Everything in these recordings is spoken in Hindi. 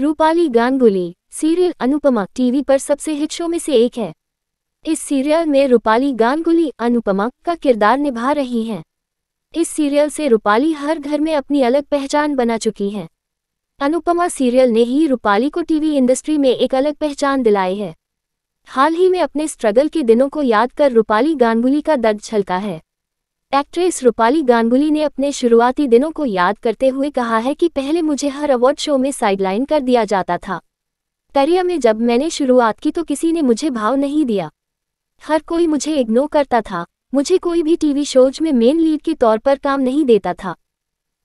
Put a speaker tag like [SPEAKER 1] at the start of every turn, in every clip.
[SPEAKER 1] रूपाली गांगुली सीरियल अनुपमा टीवी पर सबसे हिट शो में से एक है इस सीरियल में रूपाली गांगुली अनुपमा का किरदार निभा रही हैं इस सीरियल से रूपाली हर घर में अपनी अलग पहचान बना चुकी हैं अनुपमा सीरियल ने ही रूपाली को टीवी इंडस्ट्री में एक अलग पहचान दिलाई है हाल ही में अपने स्ट्रगल के दिनों को याद कर रूपाली गांगुली का दर्द छलका है एक्ट्रेस रूपाली गांगुली ने अपने शुरुआती दिनों को याद करते हुए कहा है कि पहले मुझे हर अवार्ड शो में साइडलाइन कर दिया जाता था करियर में जब मैंने शुरुआत की तो किसी ने मुझे भाव नहीं दिया हर कोई मुझे इग्नोर करता था मुझे कोई भी टीवी शोज में मेन लीड के तौर पर काम नहीं देता था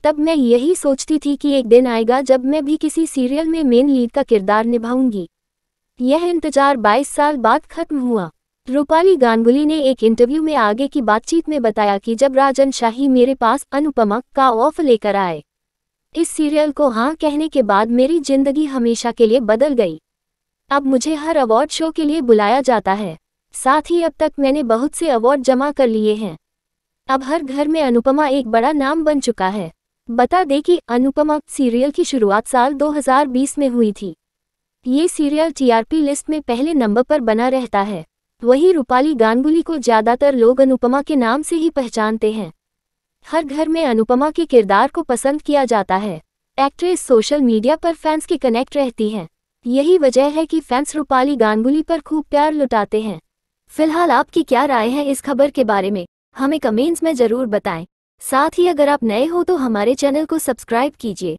[SPEAKER 1] तब मैं यही सोचती थी कि एक दिन आएगा जब मैं भी किसी सीरियल में मेन लीड का किरदार निभाऊंगी यह इंतजार 22 साल बाद खत्म हुआ रूपाली गांगुली ने एक इंटरव्यू में आगे की बातचीत में बताया कि जब राजन शाही मेरे पास अनुपमा का ऑफ लेकर आए इस सीरियल को हाँ कहने के बाद मेरी जिंदगी हमेशा के लिए बदल गई अब मुझे हर अवार्ड शो के लिए बुलाया जाता है साथ ही अब तक मैंने बहुत से अवार्ड जमा कर लिए हैं अब हर घर में अनुपमा एक बड़ा नाम बन चुका है बता दें कि अनुपमा सीरियल की शुरुआत साल 2020 में हुई थी ये सीरियल टीआरपी लिस्ट में पहले नंबर पर बना रहता है वही रूपाली गांगुली को ज्यादातर लोग अनुपमा के नाम से ही पहचानते हैं हर घर में अनुपमा के किरदार को पसंद किया जाता है एक्ट्रेस सोशल मीडिया पर फैंस के कनेक्ट रहती हैं यही वजह है कि फैंस रूपाली गांगुली पर खूब प्यार लुटाते हैं फिलहाल आपकी क्या राय है इस खबर के बारे में हमें कमेंट्स में ज़रूर बताएं साथ ही अगर आप नए हो तो हमारे चैनल को सब्सक्राइब कीजिए